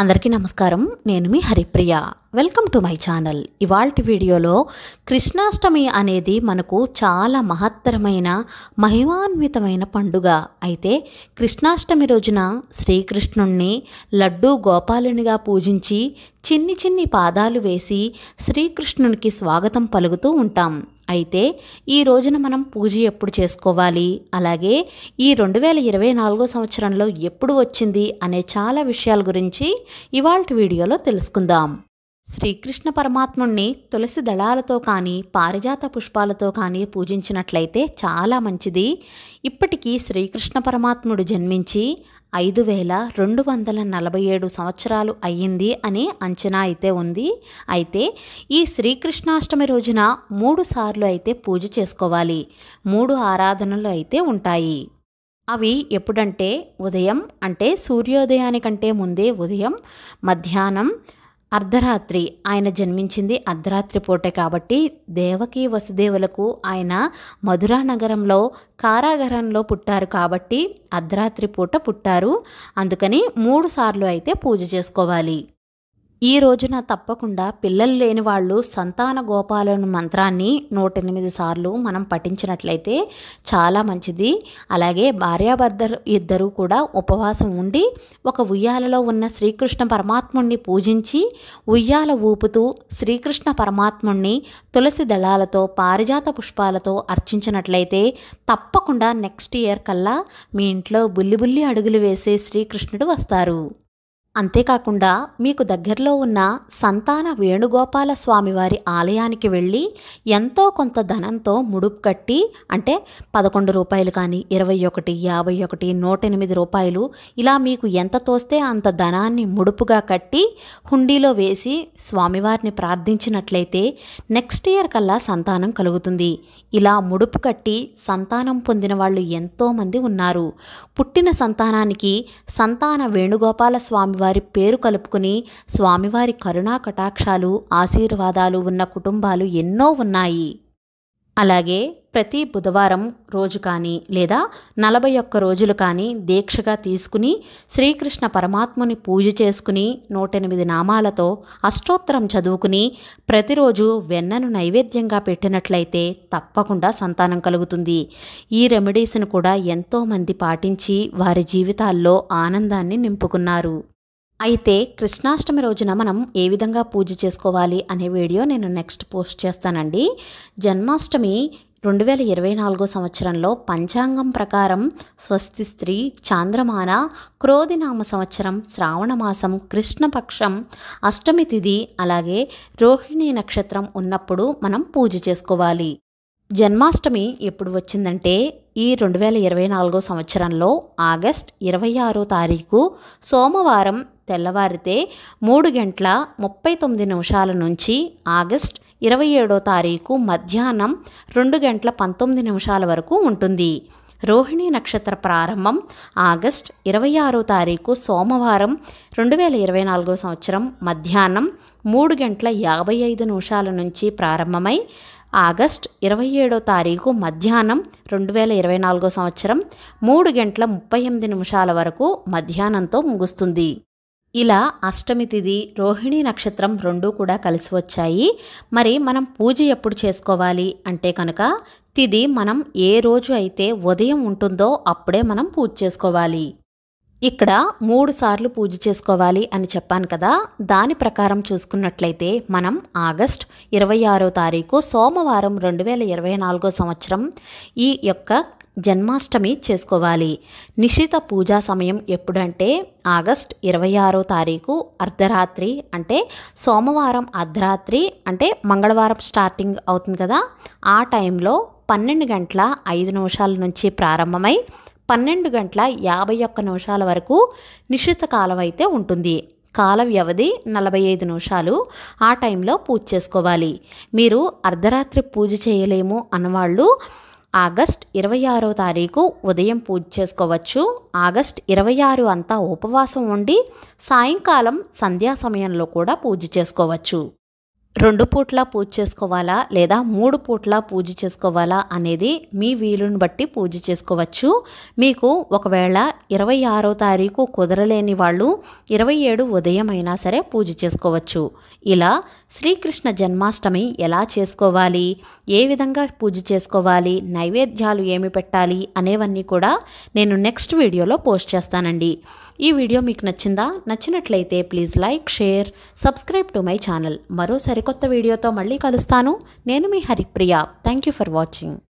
అందరికీ నమస్కారం నేను మీ Haripriya welcome to my channel ఇవాల్టి వీడియోలో కృష్ణాష్టమి అనేది మనకు చాలా మహత్తరమైన మహిమాన్వితమైన పండుగ అయితే కృష్ణాష్టమి రోజున శ్రీకృష్ణుణ్ణి లడ్డూ గోపాలునిగా పూజించి చిన్ని చిన్ని పాదాలు వేసి శ్రీకృష్ణునికి స్వాగతం పలుకుతూ ఉంటాం అయితే ఈ రోజున మనం పూజ ఎప్పుడు చేసుకోవాలి అలాగే ఈ రెండు వేల ఇరవై నాలుగో సంవత్సరంలో ఎప్పుడు వచ్చింది అనే చాలా విషయాల గురించి ఇవాళ వీడియోలో తెలుసుకుందాం శ్రీకృష్ణ పరమాత్ముణ్ణి తులసి దళాలతో కానీ పారిజాత పుష్పాలతో కానీ పూజించినట్లయితే చాలా మంచిది ఇప్పటికీ శ్రీకృష్ణ పరమాత్ముడు జన్మించి ఐదు వేల రెండు వందల నలభై ఏడు సంవత్సరాలు అయ్యింది అని అంచనా అయితే ఉంది అయితే ఈ శ్రీకృష్ణాష్టమి రోజున మూడు సార్లు అయితే పూజ చేసుకోవాలి మూడు ఆరాధనలు అయితే ఉంటాయి అవి ఎప్పుడంటే ఉదయం అంటే సూర్యోదయానికంటే ముందే ఉదయం మధ్యాహ్నం అర్ధరాత్రి ఆయన జన్మించింది అర్ధరాత్రి పూటే కాబట్టి దేవకి వసుదేవులకు ఆయన మధురా నగరంలో కారాగారంలో పుట్టారు కాబట్టి అర్ధరాత్రి పూట పుట్టారు అందుకని మూడు సార్లు అయితే పూజ చేసుకోవాలి ఈ రోజున తప్పకుండా పిల్లలు లేని వాళ్ళు సంతాన గోపాలను మంత్రాన్ని నూట ఎనిమిది సార్లు మనం పఠించినట్లయితే చాలా మంచిది అలాగే భార్యాభర్తలు ఇద్దరూ కూడా ఉపవాసం ఉండి ఒక ఉయ్యాలలో ఉన్న శ్రీకృష్ణ పరమాత్ముణ్ణి పూజించి ఉయ్యాల ఊపుతూ శ్రీకృష్ణ పరమాత్ముణ్ణి తులసి దళాలతో పారిజాత పుష్పాలతో అర్చించినట్లయితే తప్పకుండా నెక్స్ట్ ఇయర్ కల్లా మీ ఇంట్లో బుల్లి బుల్లి అడుగులు వేసే శ్రీకృష్ణుడు వస్తారు అంతేకాకుండా మీకు దగ్గరలో ఉన్న సంతాన వేణుగోపాల స్వామివారి ఆలయానికి వెళ్ళి ఎంతో కొంత ధనంతో ముడుపు కట్టి అంటే పదకొండు రూపాయలు కానీ ఇరవై ఒకటి యాభై ఒకటి నూట ఎనిమిది రూపాయలు ఇలా మీకు ఎంత తోస్తే అంత ధనాన్ని ముడుపుగా కట్టి హుండీలో వేసి స్వామివారిని ప్రార్థించినట్లయితే నెక్స్ట్ ఇయర్ కల్లా సంతానం కలుగుతుంది ఇలా ముడుపు కట్టి సంతానం పొందిన వాళ్ళు ఎంతోమంది ఉన్నారు పుట్టిన సంతానానికి సంతాన వేణుగోపాల స్వామివారి వారి పేరు కలుపుకుని స్వామివారి కరుణా కటాక్షాలు ఆశీర్వాదాలు ఉన్న కుటుంబాలు ఎన్నో ఉన్నాయి అలాగే ప్రతి బుధవారం రోజు కానీ లేదా నలభై ఒక్క రోజులు కానీ దీక్షగా తీసుకుని శ్రీకృష్ణ పరమాత్మని పూజ చేసుకుని నూటెనిమిది నామాలతో అష్టోత్తరం చదువుకుని ప్రతిరోజు వెన్నను నైవేద్యంగా పెట్టినట్లయితే తప్పకుండా సంతానం కలుగుతుంది ఈ రెమెడీస్ను కూడా ఎంతోమంది పాటించి వారి జీవితాల్లో ఆనందాన్ని నింపుకున్నారు అయితే కృష్ణాష్టమి రోజున మనం ఏ విధంగా పూజ చేసుకోవాలి అనే వీడియో నేను నెక్స్ట్ పోస్ట్ చేస్తానండి జన్మాష్టమి రెండు వేల ఇరవై నాలుగో సంవత్సరంలో పంచాంగం ప్రకారం స్వస్తి స్త్రీ చాంద్రమాన క్రోధినామ సంవత్సరం శ్రావణమాసం కృష్ణపక్షం అష్టమి తిథి అలాగే రోహిణి నక్షత్రం ఉన్నప్పుడు మనం పూజ చేసుకోవాలి జన్మాష్టమి ఎప్పుడు వచ్చిందంటే ఈ రెండు వేల ఇరవై నాలుగో సంవత్సరంలో ఆగస్ట్ ఇరవై ఆరో తారీఖు సోమవారం తెల్లవారితే మూడు గంటల ముప్పై తొమ్మిది నిమిషాల నుంచి ఆగస్ట్ ఇరవై ఏడో తారీఖు మధ్యాహ్నం రెండు గంటల పంతొమ్మిది నిమిషాల వరకు ఉంటుంది రోహిణి నక్షత్ర ప్రారంభం ఆగస్ట్ ఇరవై ఆరో తారీఖు సోమవారం రెండు వేల ఇరవై నాలుగో సంవత్సరం మధ్యాహ్నం మూడు గంటల యాభై ఐదు నిమిషాల నుంచి ప్రారంభమై ఆగస్ట్ ఇరవై ఏడో తారీఖు మధ్యాహ్నం రెండు వేల ఇరవై నాలుగో సంవత్సరం మూడు గంటల ముప్పై ఎనిమిది నిమిషాల వరకు మధ్యాహ్నంతో ముగుస్తుంది ఇలా అష్టమి తిథి రోహిణీ నక్షత్రం రెండూ కూడా కలిసి వచ్చాయి మరి మనం పూజ ఎప్పుడు చేసుకోవాలి అంటే కనుక తిథి మనం ఏ రోజు అయితే ఉదయం ఉంటుందో అప్పుడే మనం పూజ చేసుకోవాలి ఇక్కడ మూడు సార్లు పూజ చేసుకోవాలి అని చెప్పాను కదా దాని ప్రకారం చూసుకున్నట్లయితే మనం ఆగస్ట్ ఇరవై ఆరో తారీఖు సోమవారం రెండు వేల ఇరవై నాలుగో సంవత్సరం ఈ యొక్క జన్మాష్టమి చేసుకోవాలి నిశ్చిత పూజా సమయం ఎప్పుడంటే ఆగస్ట్ ఇరవై ఆరో తారీఖు అర్ధరాత్రి అంటే సోమవారం అర్ధరాత్రి అంటే మంగళవారం స్టార్టింగ్ అవుతుంది కదా ఆ టైంలో పన్నెండు గంటల ఐదు నిమిషాల నుంచి ప్రారంభమై పన్నెండు గంటల యాభై ఒక్క నిమిషాల వరకు నిశ్చిత కాలం అయితే ఉంటుంది కాల వ్యవధి నలభై ఐదు నిమిషాలు ఆ టైంలో పూజ చేసుకోవాలి మీరు అర్ధరాత్రి పూజ చేయలేము అన్నవాళ్ళు ఆగస్ట్ ఇరవై ఆరో తారీఖు ఉదయం పూజ చేసుకోవచ్చు ఆగస్ట్ ఇరవై ఆరు అంతా ఉపవాసం ఉండి సాయంకాలం సంధ్యా సమయంలో కూడా పూజ చేసుకోవచ్చు రెండు పూట్ల పూజ చేసుకోవాలా లేదా మూడు పూట్ల పూజ చేసుకోవాలా అనేది మీ వీలుని బట్టి పూజ చేసుకోవచ్చు మీకు ఒకవేళ ఇరవై ఆరో తారీఖు కుదరలేని వాళ్ళు ఇరవై ఏడు ఉదయం అయినా సరే పూజ చేసుకోవచ్చు ఇలా శ్రీకృష్ణ జన్మాష్టమి ఎలా చేసుకోవాలి ఏ విధంగా పూజ చేసుకోవాలి నైవేద్యాలు ఏమి పెట్టాలి అనేవన్నీ కూడా నేను నెక్స్ట్ వీడియోలో పోస్ట్ చేస్తానండి ఈ వీడియో మీకు నచ్చిందా నచ్చినట్లయితే please like share subscribe to my channel మరోసారి కొత్త వీడియోతో మళ్ళీ కలుస్తాను నేను మీ Haripriya thank you for watching